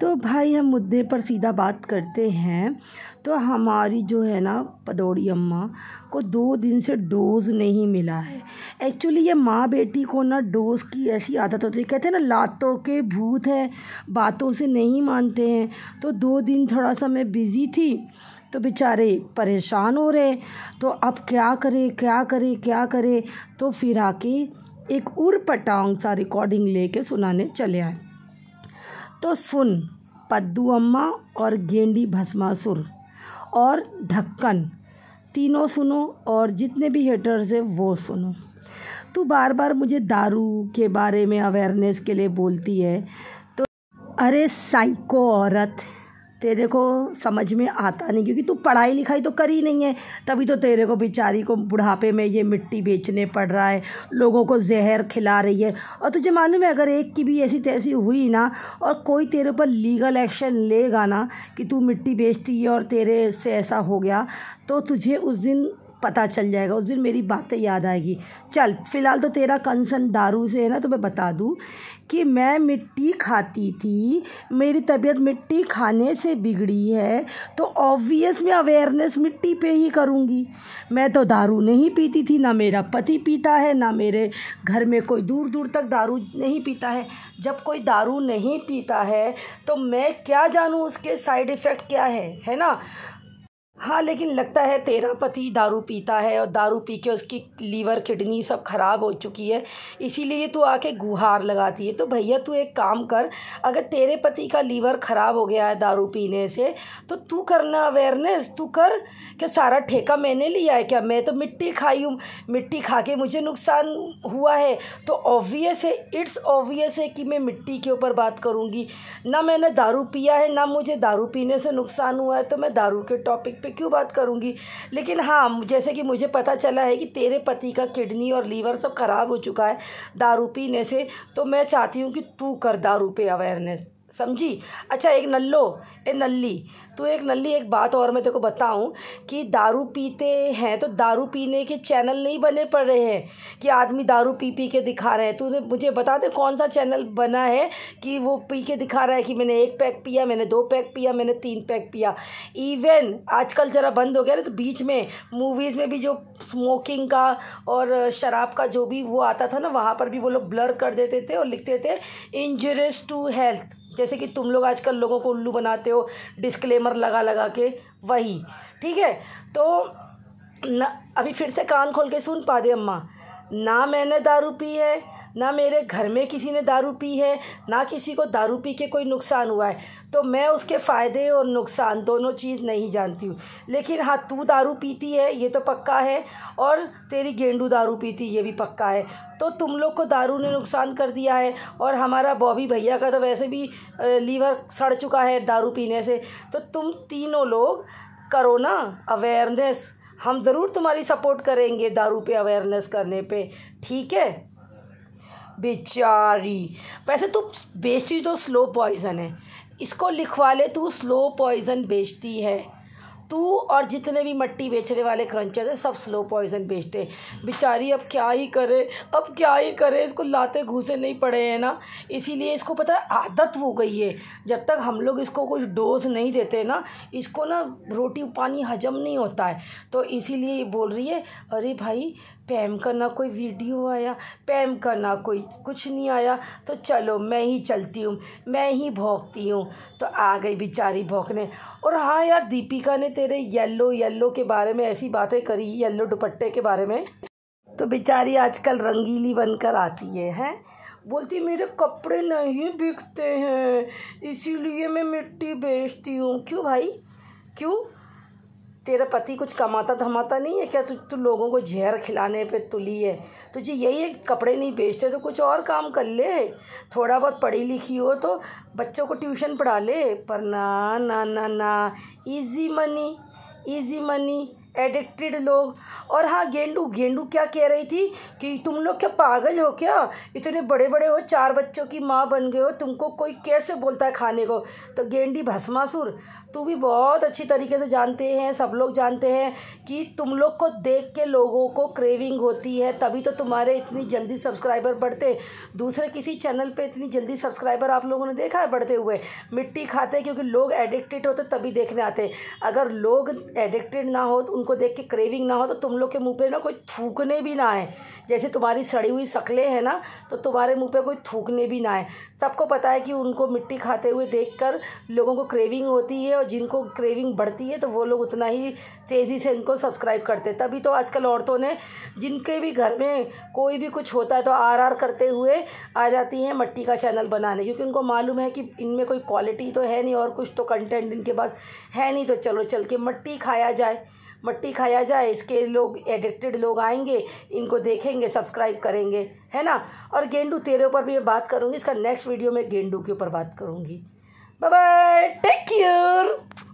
तो भाई हम मुद्दे पर सीधा बात करते हैं तो हमारी जो है ना पदौड़ी अम्मा को दो दिन से डोज़ नहीं मिला है एक्चुअली ये माँ बेटी को ना डोज़ की ऐसी आदत होती है कहते हैं ना लातों के भूत है बातों से नहीं मानते हैं तो दो दिन थोड़ा सा मैं बिज़ी थी तो बेचारे परेशान हो रहे तो अब क्या करें क्या करें क्या करें तो फिर आके एक उर्पटांग सा रिकॉर्डिंग लेके सुनाने चले आए तो सुन पद्दू अम्मा और गेंडी भस्मासुर और ढक्कन तीनों सुनो और जितने भी हेटर्स हैं वो सुनो तू बार बार मुझे दारू के बारे में अवेयरनेस के लिए बोलती है तो अरे साइको औरत तेरे को समझ में आता नहीं क्योंकि तू पढ़ाई लिखाई तो कर ही नहीं है तभी तो तेरे को बेचारी को बुढ़ापे में ये मिट्टी बेचने पड़ रहा है लोगों को जहर खिला रही है और तुझे मालूम है अगर एक की भी ऐसी तैसी हुई ना और कोई तेरे पर लीगल एक्शन लेगा ना कि तू मिट्टी बेचती है और तेरे से ऐसा हो गया तो तुझे उस दिन पता चल जाएगा उस दिन मेरी बातें याद आएगी चल फ़िलहाल तो तेरा कंसर्न दारू से है ना तो मैं बता दूँ कि मैं मिट्टी खाती थी मेरी तबीयत मिट्टी खाने से बिगड़ी है तो ऑब्वियस मैं अवेयरनेस मिट्टी पे ही करूँगी मैं तो दारू नहीं पीती थी ना मेरा पति पीता है ना मेरे घर में कोई दूर दूर तक दारू नहीं पीता है जब कोई दारू नहीं पीता है तो मैं क्या जानूँ उसके साइड इफ़ेक्ट क्या है है ना हाँ लेकिन लगता है तेरा पति दारू पीता है और दारू पी के उसकी लीवर किडनी सब ख़राब हो चुकी है इसीलिए तू आके गुहार लगाती है तो भैया तू एक काम कर अगर तेरे पति का लीवर ख़राब हो गया है दारू पीने से तो तू करना अवेयरनेस तू कर कि सारा ठेका मैंने लिया है क्या मैं तो मिट्टी खाई हूँ मिट्टी खा के मुझे नुकसान हुआ है तो ऑब्वियस है इट्स ऑब्वियस है कि मैं मिट्टी के ऊपर बात करूँगी ना मैंने दारू पिया है ना मुझे दारू पीने से नुकसान हुआ है तो मैं दारू के टॉपिक पर पे क्यों बात करूँगी लेकिन हाँ जैसे कि मुझे पता चला है कि तेरे पति का किडनी और लीवर सब ख़राब हो चुका है दारू पीने से तो मैं चाहती हूँ कि तू कर दारू पे अवेयरनेस समझी अच्छा एक नल्लो ए नल्ली तो एक नल्ली एक बात और मैं तेरे को बताऊं कि दारू पीते हैं तो दारू पीने के चैनल नहीं बने पड़ रहे हैं कि आदमी दारू पी पी के दिखा रहे हैं तूने मुझे बता दे कौन सा चैनल बना है कि वो पी के दिखा रहा है कि मैंने एक पैक पिया मैंने दो पैक पिया मैंने तीन पैक पिया इवन आजकल ज़रा बंद हो गया ना तो बीच में मूवीज़ में भी जो स्मोकिंग का और शराब का जो भी वो आता था ना वहाँ पर भी वो लोग ब्लर कर देते थे और लिखते थे इंजरीज टू हेल्थ जैसे कि तुम लोग आजकल लोगों को उल्लू बनाते हो डिस्क्लेमर लगा लगा के वही ठीक है तो न अभी फिर से कान खोल के सुन पा दे अम्मा ना मैंने दारू पी है ना मेरे घर में किसी ने दारू पी है ना किसी को दारू पी के कोई नुकसान हुआ है तो मैं उसके फ़ायदे और नुकसान दोनों चीज़ नहीं जानती हूँ लेकिन हाँ तू दारू पीती है ये तो पक्का है और तेरी गेंडू दारू पीती ये भी पक्का है तो तुम लोग को दारू ने नुकसान कर दिया है और हमारा बॉबी भैया का तो वैसे भी लीवर सड़ चुका है दारू पीने से तो तुम तीनों लोग करो ना अवेयरनेस हम ज़रूर तुम्हारी सपोर्ट करेंगे दारू पे अवेयरनेस करने पे ठीक है बेचारी वैसे तो बेचती तो स्लो पॉइज़न है इसको लिखवा ले तू स्लो पॉइज़न बेचती है तू और जितने भी मट्टी बेचने वाले क्रंचर हैं सब स्लो पॉइजन बेचते हैं बेचारी अब क्या ही करे अब क्या ही करे इसको लाते घूसे नहीं पड़े हैं ना इसीलिए इसको पता है आदत हो गई है जब तक हम लोग इसको कुछ डोज नहीं देते ना इसको ना रोटी पानी हजम नहीं होता है तो इसीलिए बोल रही है अरे भाई पैम का ना कोई वीडियो आया पैम का ना कोई कुछ नहीं आया तो चलो मैं ही चलती हूँ मैं ही भोंकती हूँ तो आ गई बेचारी भोंकने और हाँ यार दीपिका ने तेरे येलो येलो के बारे में ऐसी बातें करी येलो दुपट्टे के बारे में तो बेचारी आजकल रंगीली बनकर आती है हैं बोलती मेरे कपड़े नहीं बिकते हैं इसीलिए मैं मिट्टी बेचती हूँ क्यों भाई क्यों तेरा पति कुछ कमाता धमाता नहीं है क्या तू तू लोगों को जहर खिलाने पे तुली है तुझे यही है कपड़े नहीं बेचते तो कुछ और काम कर ले थोड़ा बहुत पढ़ी लिखी हो तो बच्चों को ट्यूशन पढ़ा ले पर ना ना ना ना easy money easy money addicted लोग और हाँ गेंडू गेंडू क्या कह रही थी कि तुम लोग क्या पागल हो क्या इतने बड़े बड़े हो चार बच्चों की माँ बन गए हो तुमको कोई कैसे बोलता है खाने को तो गेंडी भस्मासुर तू भी बहुत अच्छी तरीके से जानते हैं सब लोग जानते हैं कि तुम लोग को देख के लोगों को क्रेविंग होती है तभी तो तुम्हारे इतनी जल्दी सब्सक्राइबर बढ़ते दूसरे किसी चैनल पे इतनी जल्दी सब्सक्राइबर आप लोगों ने देखा है बढ़ते हुए मिट्टी खाते क्योंकि लोग एडिक्टेड होते तभी देखने आते अगर लोग एडिक्टेड ना हो तो उनको तुमको देख के क्रेविंग ना हो तो तुम लोग के मुंह पे ना कोई थूकने भी ना आए जैसे तुम्हारी सड़ी हुई सकले हैं ना तो तुम्हारे मुंह पे कोई थूकने भी ना आए सबको पता है कि उनको मिट्टी खाते हुए देखकर लोगों को क्रेविंग होती है और जिनको क्रेविंग बढ़ती है तो वो लोग उतना ही तेज़ी से इनको सब्सक्राइब करते तभी तो आजकल औरतों ने जिनके भी घर में कोई भी कुछ होता है तो आर आर करते हुए आ जाती हैं मट्टी का चैनल बनाने क्योंकि उनको मालूम है कि इनमें कोई क्वालिटी तो है नहीं और कुछ तो कंटेंट इनके पास है नहीं तो चलो चल के मट्टी खाया जाए मट्टी खाया जाए इसके लोग एडिक्टेड लोग आएंगे इनको देखेंगे सब्सक्राइब करेंगे है ना और गेंडू तेरे ऊपर भी मैं बात करूँगी इसका नेक्स्ट वीडियो में गेंडू के ऊपर बात करूँगी बाय बाय टेक केयर